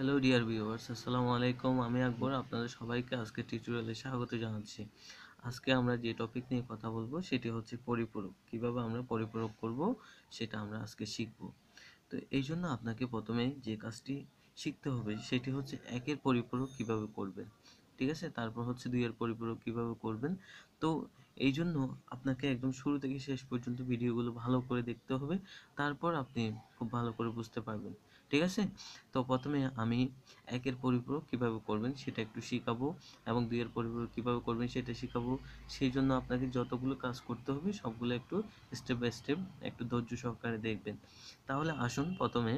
hello dear viewers আসসালামু আলাইকুম আমি আকবর আপনাদের সবাইকে আজকে টিউটোরিয়ালে স্বাগত জানাচ্ছি আজকে আমরা যে টপিক নিয়ে কথা বলবো সেটি হচ্ছে পরিপূরক কিভাবে আমরা পরিপূরক করব সেটা আমরা আজকে শিখব তো এই জন্য আপনাকে প্রথমে যে কাজটি শিখতে হবে সেটি হচ্ছে একের পরিপূরক কিভাবে করবেন ঠিক আছে তারপর হচ্ছে দুইয়ের পরিপূরক কিভাবে করবেন তো এই জন্য আপনাকে একদম শুরু থেকে শেষ পর্যন্ত ভিডিওগুলো ভালো করে দেখতে হবে তারপর আপনি খুব ভালো করে বুঝতে পারবেন ঠিক আছে তো প্রথমে আমি একের পরিপূরক কিভাবে করবেন সেটা একটু শেখাবো এবং দুইয়ের পরিপূরক কিভাবে করবেন সেটা শেখাবো সেই জন্য আপনাকে যতগুলো কাজ করতে হবে সবগুলো একটু স্টেপ বাই স্টেপ একটু ধৈর্য সহকারে দেখবেন তাহলে আসুন প্রথমে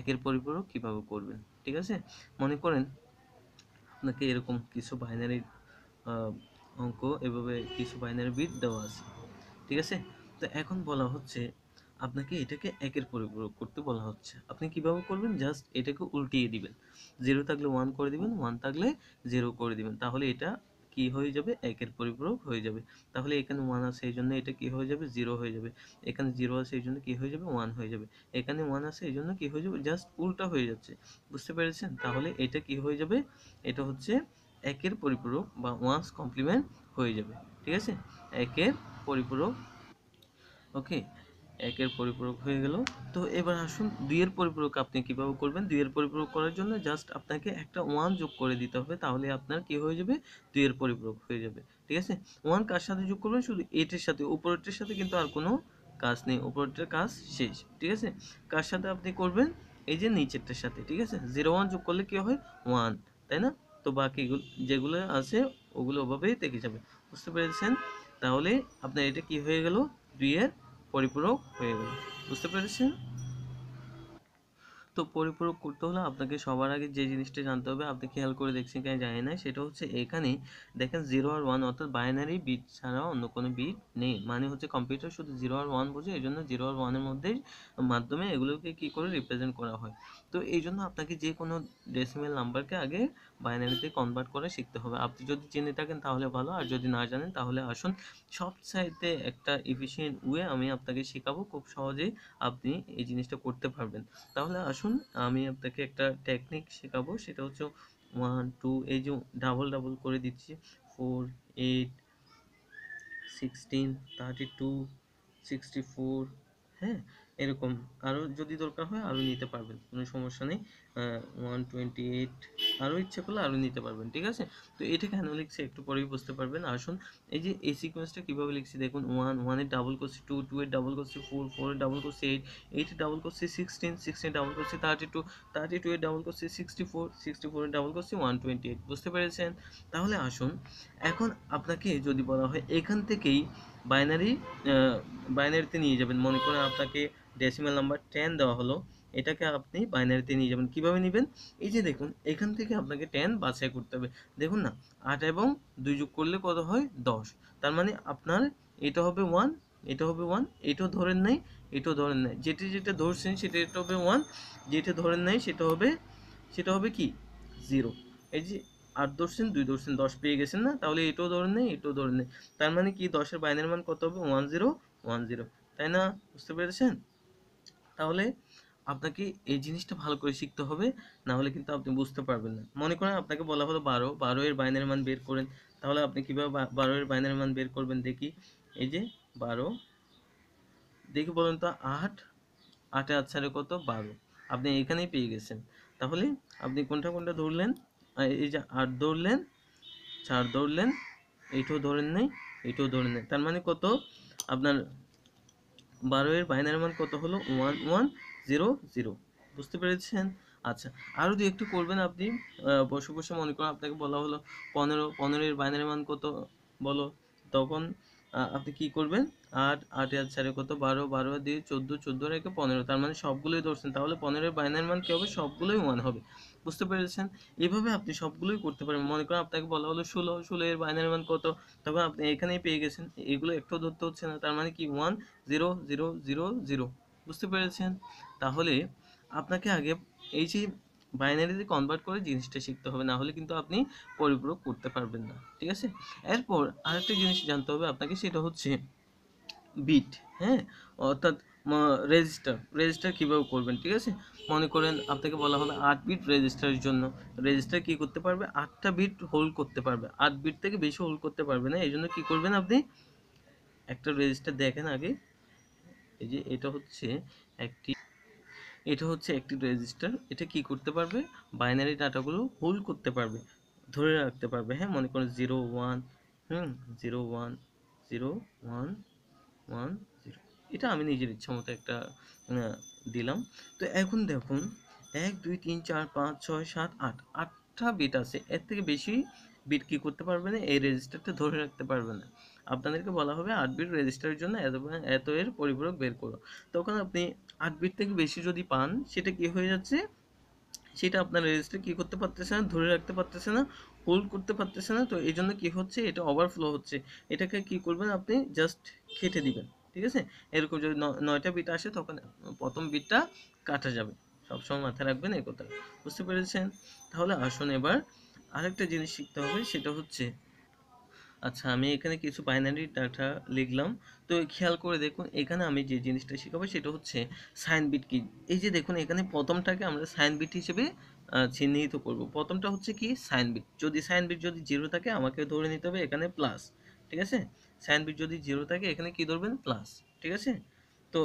একের পরিপূরক কিভাবে করবেন ঠিক আছে মনে করেন আপনাকে এরকম কিছু বাইনারি অঙ্ক এভাবে কিছু বাইনারি বিট দেওয়া আছে ঠিক আছে তো এখন বলা হচ্ছে আপনাকে এটাকে একের পরিপূরক করতে বলা হচ্ছে আপনি কিভাবে করবেন জাস্ট এটাকে উল্টিয়ে দিবেন জিরো থাকলে ওয়ান করে দিবেন ওয়ান থাকলে জিরো করে দিবেন তাহলে এটা কি হয়ে যাবে একের পরিপূরক হয়ে যাবে তাহলে এখানে ওয়ান আছে এই জন্য এটা কি হয়ে যাবে জিরো হয়ে যাবে এখানে জিরো আছে এই জন্য কি হয়ে যাবে ওয়ান হয়ে যাবে এখানে ওয়ান আছে এই জন্য কি হয়ে যাবে জাস্ট উল্টা হয়ে যাচ্ছে বুঝতে পেরেছেন তাহলে এটা কি হয়ে যাবে এটা হচ্ছে একের পরিপূরক বা ওয়ান্স কমপ্লিমেন্ট হয়ে যাবে ঠিক আছে একের পরিপূরক ওকে একের পরিপূরক হয়ে গেল তো এবার আসুন দুইয়ের পরিপূরক আপনি কিভাবে করবেন দুইয়ের পরিপূরক করার জন্য জাস্ট আপনাকে একটা ওয়ান যোগ করে দিতে হবে তাহলে আপনার কি হয়ে যাবে দুইয়ের পরিপূরক হয়ে যাবে ঠিক আছে ওয়ান কার সাথে যোগ করবেন শুধু এটের সাথে উপরেরটির সাথে কিন্তু আর কোনো কাজ নেই উপরেরটার কাজ শেষ ঠিক আছে কার সাথে আপনি করবেন এই যে নিচেরটার সাথে ঠিক আছে জিরো ওয়ান যোগ করলে কি হয় ওয়ান তাই না তো বাকি যেগুলো আছে ওগুলো ওভাবেই থেকে যাবে বুঝতে পেরেছেন তাহলে আপনার এটা কি হয়ে গেল দুইয়ের পরিপূরক হয়ে গেল বুঝতে পেরেছেন তো পরিপূরক করতে হলে আপনাকে সবার আগে যে জিনিসটা জানতে হবে আপনি খেয়াল করে দেখছেন কেন জানি না সেটা হচ্ছে এখানে দেখেন জিরো আর ওয়ান অর্থাৎ বাইনারি বিট ছাড়া অন্য কোনো বিট নেই মানে হচ্ছে কম্পিউটার শুধু জিরো আর ওয়ান বোঝে এই জন্য জিরো আর ওয়ানের মধ্যে মাধ্যমে এগুলোকে কি করে রিপ্রেজেন্ট করা হয় তো এই জন্য আপনাকে যে কোনো ডেসিমেল নাম্বারকে আগে বাইনারিতে কনভার্ট করে শিখতে হবে আপনি যদি জেনে থাকেন তাহলে ভালো আর যদি না জানেন তাহলে আসুন সব সাইডে একটা এফিসিয়েন্ট ওয়ে আমি আপনাকে শেখাবো খুব সহজেই আপনি এই জিনিসটা করতে পারবেন তাহলে আসুন আমি আপনাকে একটা টেকনিক শেখাবো সেটা হচ্ছে ওয়ান টু এই যে ডাবল ডাবল করে দিচ্ছি four eight sixteen thirty two sixty four হ্যাঁ এরকম আরও যদি দরকার হয় আরও নিতে পারবেন কোনো সমস্যা নেই ওয়ান টোয়েন্টি এইট আরও ইচ্ছে করলে আরও নিতে পারবেন ঠিক আছে তো এটা কেন লিখছে একটু পরেই বুঝতে পারবেন আসুন এই যে এই সিকোয়েন্সটা কীভাবে লিখছি দেখুন ওয়ান ওয়ানের ডাবল করছি টু টু এর ডাবল করছি ফোর ফোরের ডাবল করছি এইট এইট ডাবল করছি সিক্সটিন সিক্সটিন ডাবল করছি থার্টি টু থার্টি টু এর ডাবল করছি সিক্সটি ফোর সিক্সটি ফোরের ডাবল করছি ওয়ান টোয়েন্টি এইট বুঝতে পেরেছেন তাহলে আসুন এখন আপনাকে যদি বলা হয় এখান থেকেই বাইনারি বাইনারিতে নিয়ে যাবেন মনে করেন আপনাকে ডেসিমাল নাম্বার টেন দেওয়া হলো এটাকে আপনি বাইনারিতে নিয়ে যাবেন কিভাবে নেবেন এই যে দেখুন এখান থেকে আপনাকে টেন বাছাই করতে হবে দেখুন না আট এবং দুই যোগ করলে কত হয় দশ তার মানে আপনার এটা হবে ওয়ান এটা হবে ওয়ান এটাও ধরেন নাই এটাও ধরেন নাই যেটি যেটা ধরছেন সেটা এটা হবে ওয়ান যেটা ধরেন নাই সেটা হবে সেটা হবে কি জিরো এই যে আট ধরছেন দুই ধরছেন দশ পেয়ে গেছেন না তাহলে এটাও ধরেন নেই এটাও ধরে নেই তার মানে কি দশের বাইনের মান কত হবে ওয়ান জিরো ওয়ান জিরো তাই না বুঝতে পেরেছেন তাহলে আপনাকে এই জিনিসটা ভালো করে শিখতে হবে না হলে কিন্তু আপনি বুঝতে পারবেন না মনে করেন আপনাকে বলা হলো বারো বারো এর বাইনের মান বের করেন তাহলে আপনি কীভাবে বারো এর বাইনের মান বের করবেন দেখি এই যে বারো দেখি বলুন তো আট আটে আট সাড়ে কত বারো আপনি এখানেই পেয়ে গেছেন তাহলে আপনি কোনটা কোনটা ধরলেন এই যে আট ধরলেন চার ধরলেন এইটাও ধরেন নেই এইটাও ধরেন নেই তার মানে কত আপনার বারো এর বাইনের মান কত হলো ওয়ান ওয়ান জিরো জিরো বুঝতে পেরেছেন আচ্ছা আরও দু একটু করবেন আপনি বসে বসে মনে করেন আপনাকে বলা হলো পনেরো পনেরোর বাইনারি মান কত বলো তখন আপনি কি করবেন আট আট আর চারে কত বারো বারো দিয়ে চোদ্দো চোদ্দো রেখে পনেরো তার মানে সবগুলোই ধরছেন তাহলে পনেরোর বাইনারি মান কী হবে সবগুলোই ওয়ান হবে বুঝতে পেরেছেন এভাবে আপনি সবগুলোই করতে পারবেন মনে করেন আপনাকে বলা হলো ষোলো ষোলো এর বাইনারি মান কত তখন আপনি এখানেই পেয়ে গেছেন এগুলো একটু ধরতে হচ্ছে না তার মানে কি one zero zero zero zero বুঝতে পেরেছেন তাহলে আপনাকে আগে এই যে বাইনারিতে কনভার্ট করে জিনিসটা শিখতে হবে না হলে কিন্তু আপনি পরিপূরক করতে পারবেন না ঠিক আছে এরপর আরেকটা জিনিস জানতে হবে আপনাকে সেটা হচ্ছে বিট হ্যাঁ অর্থাৎ রেজিস্টার রেজিস্টার কীভাবে করবেন ঠিক আছে মনে করেন আপনাকে বলা হলো আট বিট রেজিস্টারের জন্য রেজিস্টার কি করতে পারবে আটটা বিট হোল্ড করতে পারবে আট বিট থেকে বেশি হোল্ড করতে পারবে না এই জন্য কী করবেন আপনি একটা রেজিস্টার দেখেন আগে এই যে এটা হচ্ছে একটি এটা হচ্ছে একটি রেজিস্টার এটা কি করতে পারবে বাইনারি ডাটাগুলো হোল্ড করতে পারবে ধরে রাখতে পারবে হ্যাঁ মনে করেন জিরো ওয়ান হুম zero one zero one one zero এটা আমি নিজের ইচ্ছা মতো একটা দিলাম তো এখন দেখুন এক দুই তিন চার পাঁচ ছয় সাত আট আটটা বিট আছে এর থেকে বেশি বিট কি করতে পারবে না এই রেজিস্টারটা ধরে রাখতে পারবে না আপনাদেরকে বলা হবে আট বিট রেজিস্টারের জন্য এত এত এর পরিপূরক বের করো তখন আপনি আট বিট থেকে বেশি যদি পান সেটা কি হয়ে যাচ্ছে সেটা আপনার রেজিস্টার কী করতে পারতেছে না ধরে রাখতে পারতেছে না হোল্ড করতে পারতেছে না তো এই জন্য কী হচ্ছে এটা ওভারফ্লো হচ্ছে এটাকে কি করবেন আপনি জাস্ট কেটে দিবেন ঠিক আছে এরকম যদি নয়টা বিট আসে তখন প্রথম বিটটা কাটা যাবে সবসময় মাথায় রাখবেন এই কথা বুঝতে পেরেছেন তাহলে আসুন এবার আরেকটা জিনিস শিখতে হবে সেটা হচ্ছে আচ্ছা আমি এখানে কিছু বাইনারি ডাটা লিখলাম তো খেয়াল করে দেখুন এখানে আমি যে জিনিসটা শেখাবো সেটা হচ্ছে সাইন বিট কি এই যে দেখুন এখানে প্রথমটাকে আমরা সাইন বিট হিসেবে চিহ্নিত করব প্রথমটা হচ্ছে কি সাইন বিট যদি সাইন বিট যদি জিরো থাকে আমাকে ধরে নিতে হবে এখানে প্লাস ঠিক আছে সাইন বিট যদি জিরো থাকে এখানে কি ধরবেন প্লাস ঠিক আছে তো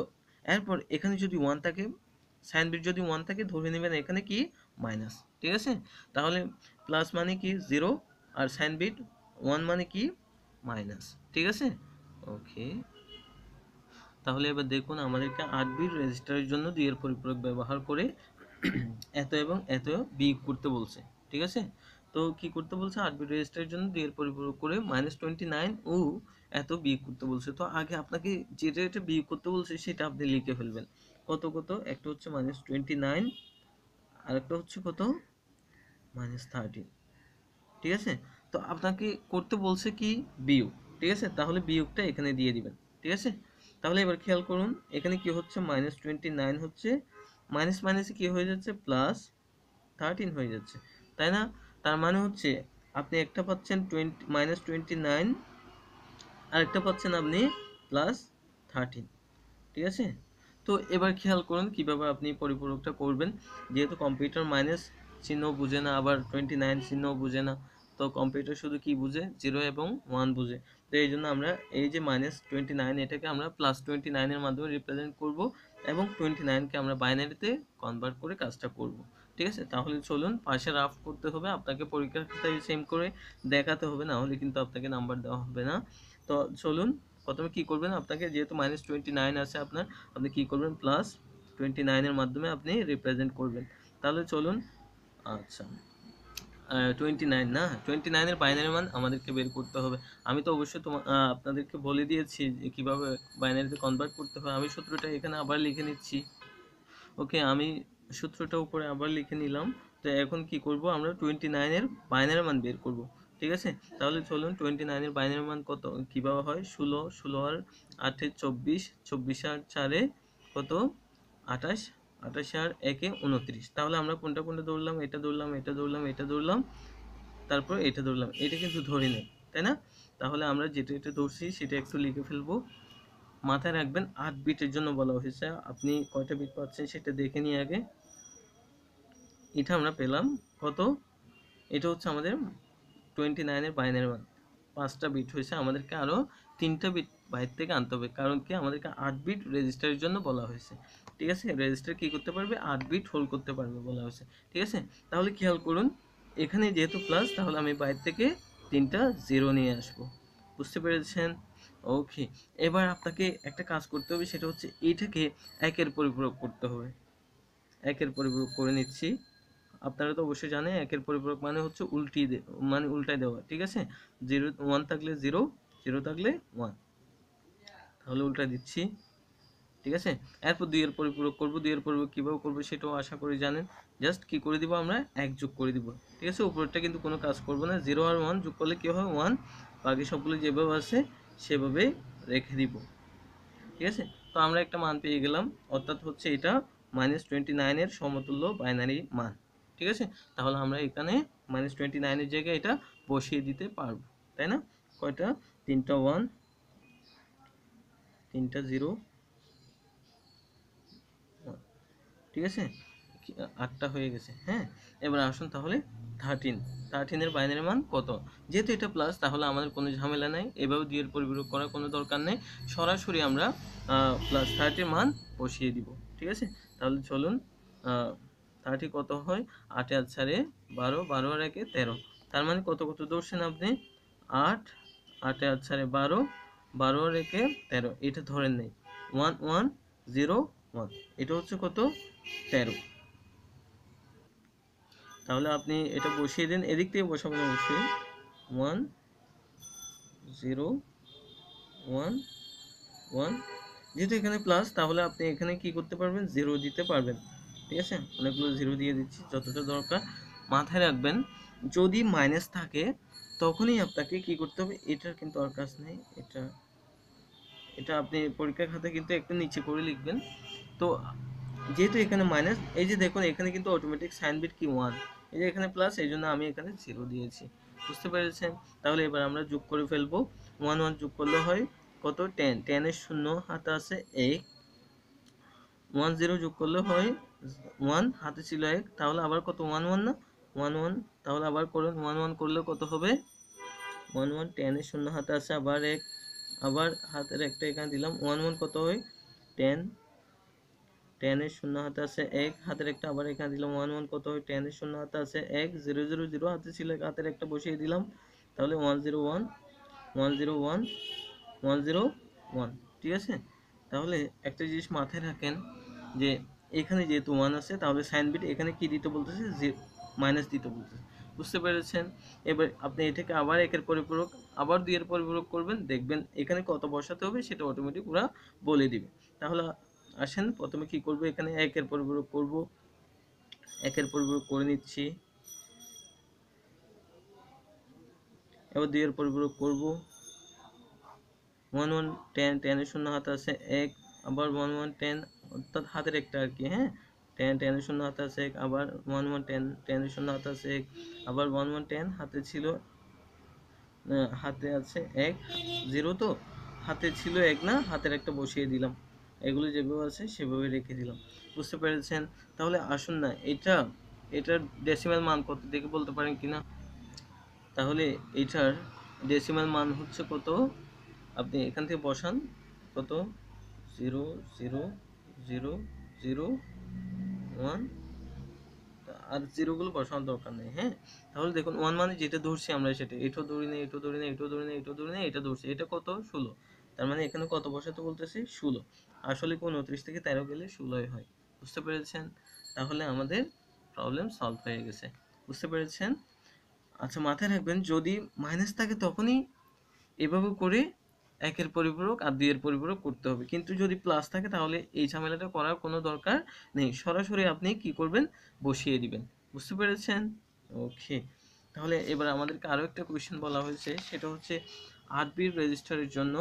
এরপর এখানে যদি ওয়ান থাকে সাইন বিট যদি ওয়ান থাকে ধরে নেবেন এখানে কি মাইনাস ঠিক আছে তাহলে প্লাস মানে কি জিরো আর সাইন বিট ওয়ান মানে কি মাইনাস ঠিক আছে ওকে তাহলে এবার দেখুন আমাদেরকে আট বি রেজিস্টারের জন্য দুইয়ের পরিপূরক ব্যবহার করে এত এবং এত বি করতে বলছে ঠিক আছে তো কি করতে বলছে আট বি রেজিস্টারের জন্য দুইয়ের পরিপূরক করে মাইনাস টোয়েন্টি নাইন ও এত বি করতে বলছে তো আগে আপনাকে যে রেটে বি করতে বলছে সেটা আপনি লিখে ফেলবেন কত কত একটা হচ্ছে মাইনাস টোয়েন্টি নাইন আরেকটা হচ্ছে কত মাইনাস থার্টিন ঠিক আছে তো আপনাকে করতে বলছে কি বিয়োগ ঠিক আছে তাহলে বিয়োগটা এখানে দিয়ে দিবেন ঠিক আছে তাহলে এবার খেয়াল করুন এখানে কি হচ্ছে মাইনাস টোয়েন্টি নাইন হচ্ছে মাইনাস মাইনাসে কী হয়ে যাচ্ছে প্লাস থার্টিন হয়ে যাচ্ছে তাই না তার মানে হচ্ছে আপনি একটা পাচ্ছেন টোয়েন্টি মাইনাস টোয়েন্টি নাইন আরেকটা পাচ্ছেন আপনি প্লাস থার্টিন ঠিক আছে তো এবার খেয়াল করুন কীভাবে আপনি পরিপূরকটা করবেন যেহেতু কম্পিউটার মাইনাস চিহ্ন বুঝে না আবার টোয়েন্টি নাইন চিহ্ন বুঝে না তো কম্পিউটার শুধু কি বুঝে জিরো এবং ওয়ান বুঝে তো এই জন্য আমরা এই যে মাইনাস টোয়েন্টি নাইন এটাকে আমরা প্লাস টোয়েন্টি নাইনের মাধ্যমে রিপ্রেজেন্ট করব এবং টোয়েন্টি নাইনকে আমরা বাইনারিতে কনভার্ট করে কাজটা করব ঠিক আছে তাহলে চলুন পাশে রাফ করতে হবে আপনাকে পরীক্ষার খাতায় সেম করে দেখাতে হবে না হলে কিন্তু আপনাকে নাম্বার দেওয়া হবে না তো চলুন প্রথমে কি করবেন আপনাকে যেহেতু মাইনাস টোয়েন্টি নাইন আছে আপনার আপনি কি করবেন প্লাস টোয়েন্টি নাইনের মাধ্যমে আপনি রিপ্রেজেন্ট করবেন তাহলে চলুন আচ্ছা টোয়েন্টি নাইন না টোয়েন্টি নাইনের বাইনারি মান আমাদেরকে বের করতে হবে আমি তো অবশ্যই তোমা আপনাদেরকে বলে দিয়েছি যে কীভাবে বাইনারিতে কনভার্ট করতে হবে আমি সূত্রটা এখানে আবার লিখে নিচ্ছি ওকে আমি সূত্রটা উপরে আবার লিখে নিলাম তো এখন কি করব আমরা টোয়েন্টি নাইনের বাইনারি মান বের করব ঠিক আছে তাহলে চলুন টোয়েন্টি নাইনের বাইনারি মান কত কীভাবে হয় ষোলো ষোলো আর আটে চব্বিশ চব্বিশ আর চারে কত আঠাশ আঠাশ আর একে উনত্রিশ তাহলে আমরা কোনটা কোনটা দৌড়লাম এটা দৌড়লাম এটা দৌড়লাম এটা দৌড়লাম তারপর এটা দৌড়লাম এটা কিন্তু ধরে নেই তাই না তাহলে আমরা যেটা এটা ধরছি সেটা একটু লিখে ফেলবো মাথায় রাখবেন আট বিটের জন্য বলা হয়েছে আপনি কয়টা বিট পাচ্ছেন সেটা দেখে নিয়ে আগে এটা আমরা পেলাম কত এটা হচ্ছে আমাদের টোয়েন্টি নাইনের বাইনের মান পাঁচটা বিট হয়েছে আমাদেরকে আরও তিনটা বিট বাইর থেকে আনতে হবে কারণ কি আমাদেরকে আট বিট রেজিস্টারের জন্য বলা হয়েছে ঠিক আছে রেজিস্টার কি করতে পারবে আট বিট হোল্ড করতে পারবে বলা হয়েছে ঠিক আছে তাহলে খেয়াল করুন এখানে যেহেতু প্লাস তাহলে আমি বাইরে থেকে তিনটা জিরো নিয়ে আসব বুঝতে পেরেছেন ওকে এবার আপনাকে একটা কাজ করতে হবে সেটা হচ্ছে এইটাকে একের পরিপূরক করতে হবে একের পরিপূরক করে নিচ্ছি আপনারা তো অবশ্যই জানেন একের পরিপূরক মানে হচ্ছে উল্টি মানে উল্টাই দেওয়া ঠিক আছে জিরো ওয়ান থাকলে জিরো জিরো থাকলে ওয়ান তাহলে উল্টা দিচ্ছি ঠিক আছে এরপর দুইয়ের পরিপূরক করবো দুইয়ের পরিপূরক কীভাবে করবো সেটাও আশা করি জানেন জাস্ট কি করে দিব আমরা এক যোগ করে দিব ঠিক আছে উপরেরটা কিন্তু কোনো কাজ করবো না জিরো আর ওয়ান যোগ করলে কী হয় ওয়ান বাকি সবগুলো যেভাবে আছে সেভাবে রেখে দিব ঠিক আছে তো আমরা একটা মান পেয়ে গেলাম অর্থাৎ হচ্ছে এটা মাইনাস টোয়েন্টি নাইনের সমতুল্য বাইনারি মান ঠিক আছে তাহলে আমরা এখানে মাইনাস টোয়েন্টি নাইনের জায়গায় এটা বসিয়ে দিতে পারবো তাই না কয়টা তিনটা ওয়ান তিনটা জিরো ঠিক আছে আটটা হয়ে গেছে হ্যাঁ এবার আসুন তাহলে থার্টিন থার্টিনের বাইনারি মান কত যেহেতু এটা প্লাস তাহলে আমাদের কোনো ঝামেলা নাই এভাবে দুইয়ের পরিপূরক করার কোনো দরকার নেই সরাসরি আমরা প্লাস থার্টির মান বসিয়ে দিব ঠিক আছে তাহলে চলুন থার্টি কত হয় আটে আট সাড়ে বারো বারো আর একে তেরো তার মানে কত কত ধরছেন আপনি আট আটে আট সাড়ে বারো বারো আর একে তেরো এটা ধরেন নেই ওয়ান ওয়ান জিরো ওয়ান এটা হচ্ছে কত তেরো তাহলে আপনি এটা বসিয়ে দিন এদিক থেকে বসাবেন অবশ্যই ওয়ান জিরো ওয়ান ওয়ান যেহেতু এখানে প্লাস তাহলে আপনি এখানে কি করতে পারবেন জিরো দিতে পারবেন ঠিক আছে অনেকগুলো জিরো দিয়ে দিচ্ছি যতটা দরকার মাথায় রাখবেন যদি মাইনাস থাকে তখনই আপনাকে কি করতে হবে এটার কিন্তু আর কাজ নেই এটা এটা আপনি পরীক্ষার খাতে কিন্তু একটু নিচে করে লিখবেন তো যেহেতু এখানে মাইনাস এই যে দেখুন এখানে কিন্তু অটোমেটিক সাইন বিট কি ওয়ান এই যে এখানে প্লাস এই জন্য আমি এখানে জিরো দিয়েছি বুঝতে পেরেছেন তাহলে এবার আমরা যোগ করে ফেলবো ওয়ান ওয়ান যোগ করলে হয় কত টেন টেনের শূন্য হাতে আছে এক ওয়ান জিরো যোগ করলে হয় ওয়ান হাতে ছিল এক তাহলে আবার কত ওয়ান ওয়ান না ওয়ান ওয়ান তাহলে আবার করুন ওয়ান ওয়ান করলে কত হবে ওয়ান ওয়ান টেনের শূন্য হাতে আছে আবার এক আবার হাতের একটা এখানে দিলাম ওয়ান ওয়ান কত হয় টেন টেনের শূন্য হাতে আছে এক হাতের একটা আবার এখানে দিলাম ওয়ান ওয়ান কত হয় টেনের শূন্য হাতে আছে এক জিরো জিরো জিরো হাতে ছিল হাতের একটা বসিয়ে দিলাম তাহলে one zero one one zero one one zero one ঠিক আছে তাহলে একটা জিনিস মাথায় রাখেন যে এখানে যেহেতু ওয়ান আছে তাহলে সাইন বিট এখানে কি দিতে বলতেছে মাইনাস দিতে বলতেছে বুঝতে পেরেছেন এবার আপনি এ থেকে আবার একের পরিপূরক আবার দুইয়ের পরিপূরক করবেন দেখবেন এখানে কত বসাতে হবে সেটা অটোমেটিক ওরা বলে দিবে তাহলে আসেন প্রথমে কি করব এখানে একের পরিপূরক করব একের পরিপূরক করে নিচ্ছি এবার দুইয়ের পরিপূরক করব ওয়ান ওয়ান টেন টেনের শূন্য হাত আছে এক আবার ওয়ান ওয়ান টেন অর্থাৎ হাতের একটা আর কি হ্যাঁ টেন টেনের শূন্য হাত আছে এক আবার ওয়ান ওয়ান টেন টেনের শূন্য হাত আছে এক আবার ওয়ান ওয়ান টেন হাতে ছিল হাতে আছে এক জিরো তো হাতে ছিল এক না হাতের একটা বসিয়ে দিলাম এগুলো যেভাবে আছে সেভাবে রেখে দিলাম বুঝতে পেরেছেন তাহলে আসুন না এটা এটার ডেসিমাল মান কত দেখে বলতে পারেন কি না তাহলে এটার ডেসিমাল মান হচ্ছে কত আপনি এখান থেকে বসান কত zero zero zero zero one আর জিরোগুলো বসানোর দরকার নেই হ্যাঁ তাহলে দেখুন ওয়ান মানে যেটা ধরছি আমরা সেটা এটাও ধরি না এটাও ধরি না এটাও ধরি না এটাও ধরি না এটা ধরছি এটা কত ষোলো তার মানে এখানে কত বসাতে বলতেছি ষোলো আসলে কোন উনত্রিশ থেকে তেরো গেলে ষোলোই হয় বুঝতে পেরেছেন তাহলে আমাদের প্রবলেম সলভ হয়ে গেছে বুঝতে পেরেছেন আচ্ছা মাথায় রাখবেন যদি মাইনাস থাকে তখনই এভাবে করে একের পরিপূরক আর দুইয়ের পরিপূরক করতে হবে কিন্তু যদি প্লাস থাকে তাহলে এই ঝামেলাটা করার কোনো দরকার নেই সরাসরি আপনি কি করবেন বসিয়ে দিবেন বুঝতে পেরেছেন ওকে তাহলে এবার আমাদেরকে আরও একটা কোয়েশ্চেন বলা হয়েছে সেটা হচ্ছে আরবির রেজিস্টারের জন্য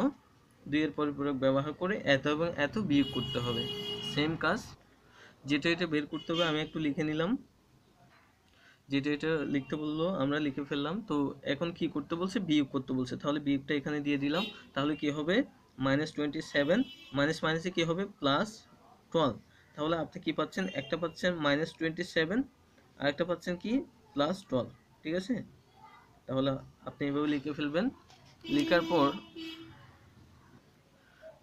দুইয়ের পরিপূরক ব্যবহার করে এত এবং এত বিয়োগ করতে হবে সেম কাজ যেটা এটা বের করতে হবে আমি একটু লিখে নিলাম যেটা এটা লিখতে বললো আমরা লিখে ফেললাম তো এখন কি করতে বলছে বিয়োগ করতে বলছে তাহলে বিয়োগটা এখানে দিয়ে দিলাম তাহলে কি হবে মাইনাস টোয়েন্টি সেভেন মাইনাস মাইনাসে কী হবে প্লাস টুয়েলভ তাহলে আপনি কি পাচ্ছেন একটা পাচ্ছেন মাইনাস টোয়েন্টি সেভেন আর একটা পাচ্ছেন কি প্লাস টুয়েলভ ঠিক আছে তাহলে আপনি এভাবে লিখে ফেলবেন লেখার পর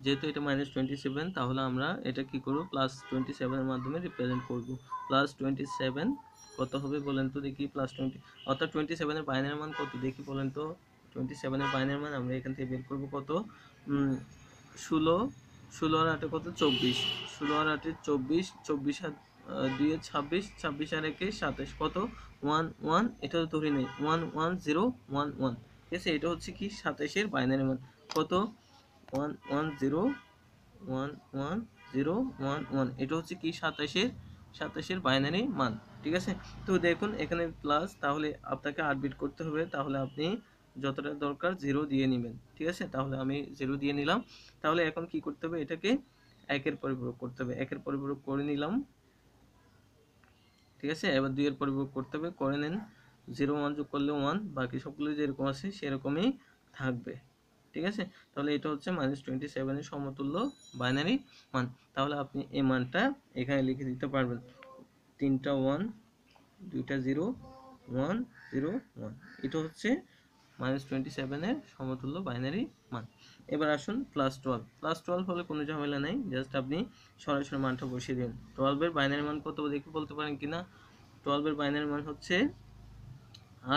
যেহেতু এটা মাইনাস টোয়েন্টি সেভেন তাহলে আমরা এটা কি করব প্লাস টোয়েন্টি সেভেনের মাধ্যমে রিপ্রেজেন্ট করব প্লাস টোয়েন্টি সেভেন কত হবে বলেন তো দেখি প্লাস টোয়েন্টি অর্থাৎ টোয়েন্টি সেভেনের বাইনের মান কত দেখি বলেন তো টোয়েন্টি সেভেনের বাইনের মান আমরা এখান থেকে বের করব কত ষোলো ষোলো আর আটে কত চব্বিশ ষোলো আর আটে চব্বিশ চব্বিশ আর দুয়ে ছাব্বিশ ছাব্বিশ আর একে সাতাশ কত ওয়ান ওয়ান এটা তো ধরে নেই one one zero one one ঠিক আছে এটা হচ্ছে কি সাতাশের বাইনারি মান কত one one zero one one zero one one এটা হচ্ছে কি সাতাশের সাতাশের বাইনারি মান ঠিক আছে তো দেখুন এখানে প্লাস তাহলে আপনাকে আট করতে হবে তাহলে আপনি যতটা দরকার জিরো দিয়ে নেবেন ঠিক আছে তাহলে আমি জিরো দিয়ে নিলাম তাহলে এখন কি করতে হবে এটাকে একের পরিপূরক করতে হবে একের পরিপূরক করে নিলাম ঠিক আছে এবার দুইয়ের পরিপূরক করতে হবে করে নিন জিরো ওয়ান যোগ করলে ওয়ান বাকি সবগুলো যেরকম আছে সেরকমই থাকবে ঠিক আছে তাহলে এটা হচ্ছে মাইনাস টোয়েন্টি সেভেনের সমতুল্য বাইনারি মান তাহলে আপনি এই মানটা এখানে লিখে দিতে পারবেন তিনটা ওয়ান দুইটা জিরো ওয়ান জিরো ওয়ান এটা হচ্ছে মাইনাস টোয়েন্টি সেভেনের সমতুল্য বাইনারি মান এবার আসুন প্লাস টুয়েলভ প্লাস টুয়েলভ হলে কোনো ঝামেলা নেই জাস্ট আপনি সরাসরি মানটা বসিয়ে দিন টুয়েলভের বাইনারি মান কত দেখে বলতে পারেন কি না টুয়েলভের বাইনারি মান হচ্ছে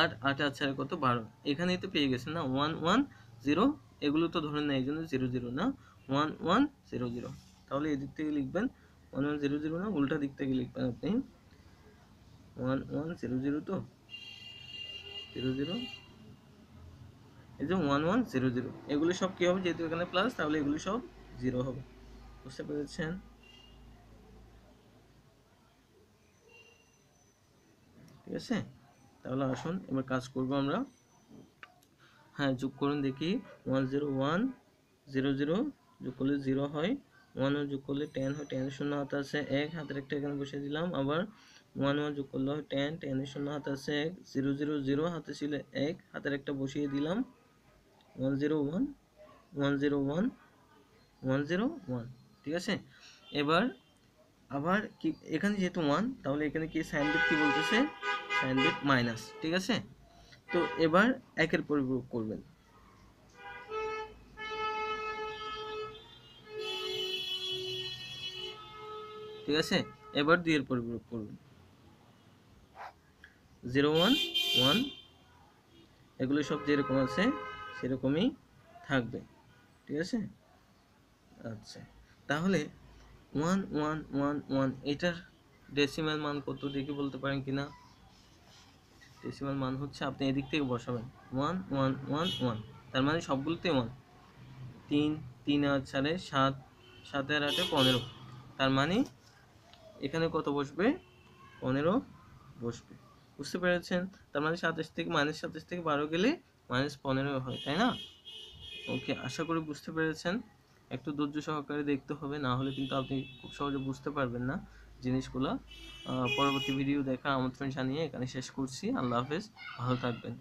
আট আট আট চারে কত বারো এখানেই তো পেয়ে গেছেন না ওয়ান ওয়ান জিরো এগুলো তো ধরে নেয় এই জন্য জিরো জিরো না ওয়ান ওয়ান জিরো জিরো তাহলে এদিক থেকে লিখবেন ওয়ান ওয়ান জিরো জিরো না উল্টা দিক থেকে লিখবেন আপনি ওয়ান ওয়ান জিরো জিরো তো জিরো জিরো এই যে ওয়ান ওয়ান জিরো জিরো এগুলো সব কী হবে যেহেতু এখানে প্লাস তাহলে এগুলো সব জিরো হবে বুঝতে পেরেছেন ঠিক আছে তাহলে আসুন এবার কাজ করবো আমরা হ্যাঁ যোগ করুন দেখি one zero one zero zero যোগ করলে জিরো হয় ওয়ান যোগ করলে টেন হয় টেন শূন্য হাত আছে এক হাতের একটা এখানে বসে দিলাম আবার ওয়ান ওয়ান যোগ করলে হয় টেন টেনের শূন্য হাত আছে এক জিরো জিরো জিরো হাতে ছিল এক হাতের একটা বসিয়ে দিলাম one zero one one zero one one zero one ঠিক আছে এবার আবার কি এখানে যেহেতু ওয়ান তাহলে এখানে কি সাইন বিট কী বলতেছে সাইন বিট মাইনাস ঠিক আছে তো এবার একের পরিপূরক করবেন ঠিক আছে এবার দুইয়ের পরিপূরক করবেন জিরো ওয়ান ওয়ান এগুলো সব যেরকম আছে সেরকমই থাকবে ঠিক আছে আচ্ছা তাহলে ওয়ান ওয়ান ওয়ান ওয়ান এটার ডেসিমাল মান কত দেখে বলতে পারেন কিনা ডেসিমাল মান হচ্ছে আপনি এদিক থেকে বসাবেন ওয়ান ওয়ান ওয়ান ওয়ান তার মানে সবগুলোতে ওয়ান তিন তিন আট সাড়ে সাত সাত আর আটে পনেরো তার মানে এখানে কত বসবে পনেরো বসবে বুঝতে পেরেছেন তার মানে সাতাশ থেকে মাইনাস সাতাশ থেকে বারো গেলে মাইনাস পনেরো হয় তাই না ওকে আশা করি বুঝতে পেরেছেন একটু ধৈর্য সহকারে দেখতে হবে না হলে কিন্তু আপনি খুব সহজে বুঝতে পারবেন না জিনিসগুলো পরবর্তী ভিডিও দেখা আমন্ত্রণ জানিয়ে এখানে শেষ করছি আল্লাহ হাফেজ ভালো থাকবেন